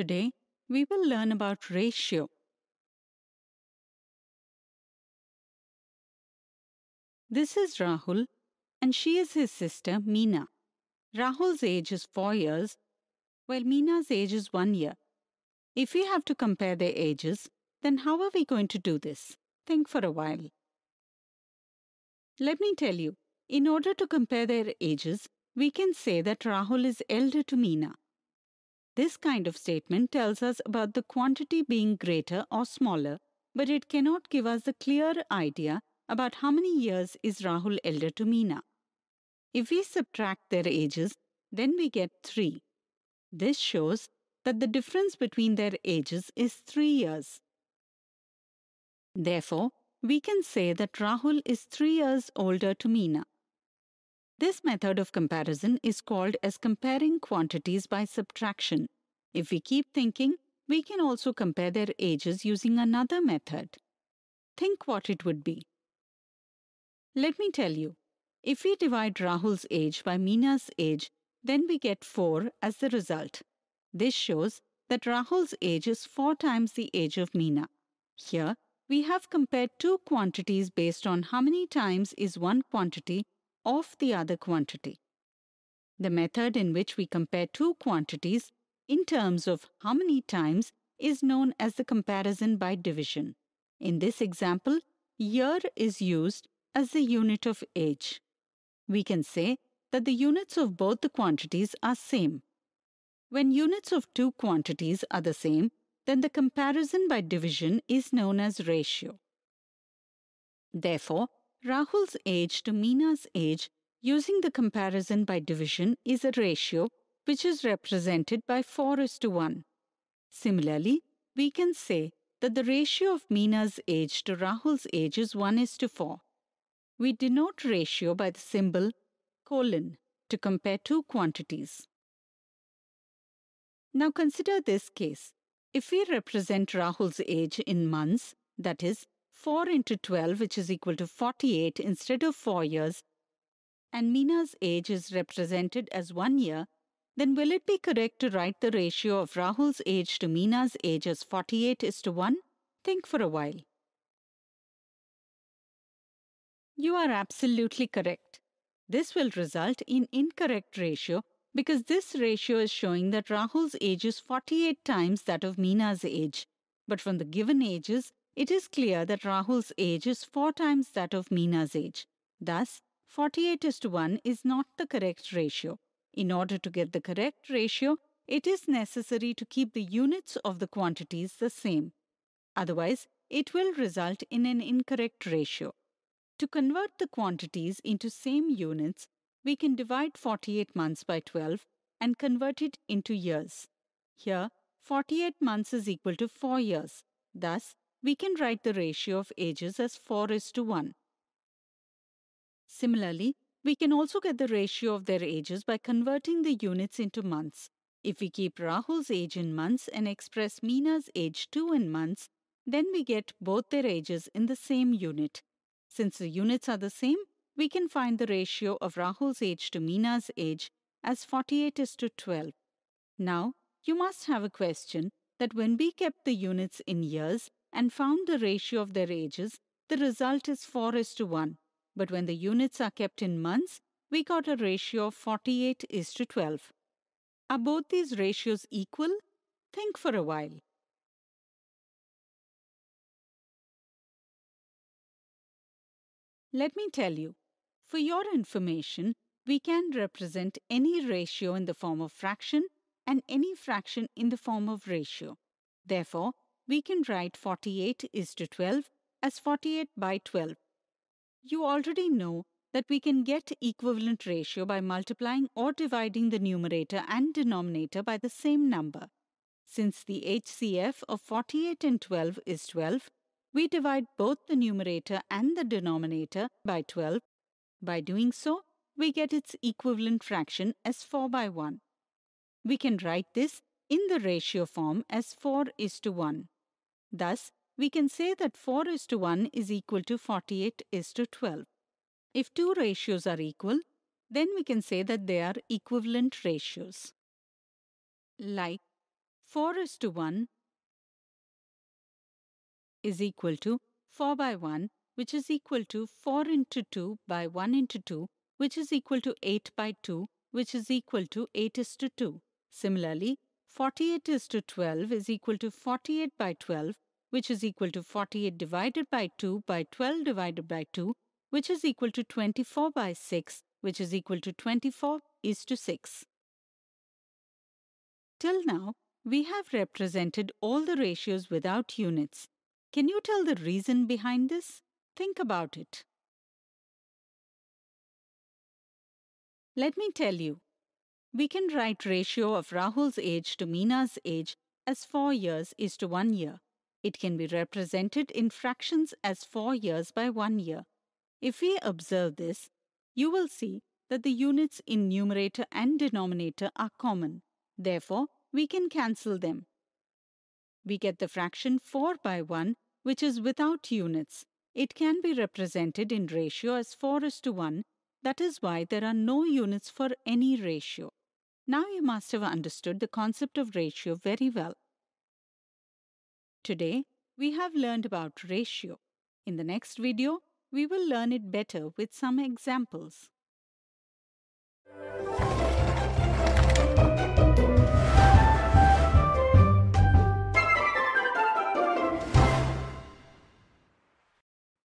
Today, we will learn about ratio. This is Rahul and she is his sister Meena. Rahul's age is 4 years while Meena's age is 1 year. If we have to compare their ages, then how are we going to do this? Think for a while. Let me tell you, in order to compare their ages, we can say that Rahul is elder to Meena this kind of statement tells us about the quantity being greater or smaller, but it cannot give us a clear idea about how many years is Rahul elder to Meena. If we subtract their ages, then we get 3. This shows that the difference between their ages is 3 years. Therefore, we can say that Rahul is 3 years older to Meena. This method of comparison is called as comparing quantities by subtraction. If we keep thinking, we can also compare their ages using another method. Think what it would be. Let me tell you, if we divide Rahul's age by Meena's age, then we get 4 as the result. This shows that Rahul's age is 4 times the age of Meena. Here, we have compared two quantities based on how many times is one quantity of the other quantity. The method in which we compare two quantities in terms of how many times is known as the comparison by division. In this example, year is used as the unit of age. We can say that the units of both the quantities are same. When units of two quantities are the same, then the comparison by division is known as ratio. Therefore, Rahul's age to Meena's age using the comparison by division is a ratio which is represented by 4 is to 1. Similarly, we can say that the ratio of Meena's age to Rahul's age is 1 is to 4. We denote ratio by the symbol colon to compare two quantities. Now consider this case. If we represent Rahul's age in months, that is 4 into 12 which is equal to 48 instead of 4 years and Meena's age is represented as 1 year then will it be correct to write the ratio of Rahul's age to Meena's age as 48 is to 1? Think for a while. You are absolutely correct. This will result in incorrect ratio because this ratio is showing that Rahul's age is 48 times that of Meena's age. But from the given ages, it is clear that Rahul's age is 4 times that of Meena's age. Thus, 48 is to 1 is not the correct ratio. In order to get the correct ratio, it is necessary to keep the units of the quantities the same. Otherwise, it will result in an incorrect ratio. To convert the quantities into same units, we can divide 48 months by 12 and convert it into years. Here, 48 months is equal to 4 years. Thus, we can write the ratio of ages as 4 is to 1. Similarly, we can also get the ratio of their ages by converting the units into months. If we keep Rahul's age in months and express Meena's age too in months, then we get both their ages in the same unit. Since the units are the same, we can find the ratio of Rahul's age to Meena's age as 48 is to 12. Now, you must have a question that when we kept the units in years and found the ratio of their ages, the result is 4 is to 1. But when the units are kept in months, we got a ratio of 48 is to 12. Are both these ratios equal? Think for a while. Let me tell you, for your information, we can represent any ratio in the form of fraction and any fraction in the form of ratio. Therefore, we can write 48 is to 12 as 48 by 12 you already know that we can get equivalent ratio by multiplying or dividing the numerator and denominator by the same number. Since the HCF of 48 and 12 is 12, we divide both the numerator and the denominator by 12. By doing so, we get its equivalent fraction as 4 by 1. We can write this in the ratio form as 4 is to 1. Thus, we can say that 4 is to 1 is equal to 48 is to 12. If two ratios are equal, then we can say that they are equivalent ratios. Like 4 is to 1 is equal to 4 by 1, which is equal to 4 into 2 by 1 into 2, which is equal to 8 by 2, which is equal to 8 is to 2. Similarly, 48 is to 12 is equal to 48 by 12, which is equal to 48 divided by 2 by 12 divided by 2, which is equal to 24 by 6, which is equal to 24 is to 6. Till now, we have represented all the ratios without units. Can you tell the reason behind this? Think about it. Let me tell you. We can write ratio of Rahul's age to Meena's age as 4 years is to 1 year. It can be represented in fractions as 4 years by 1 year. If we observe this, you will see that the units in numerator and denominator are common. Therefore, we can cancel them. We get the fraction 4 by 1, which is without units. It can be represented in ratio as 4 is to 1. That is why there are no units for any ratio. Now you must have understood the concept of ratio very well. Today, we have learned about ratio. In the next video, we will learn it better with some examples.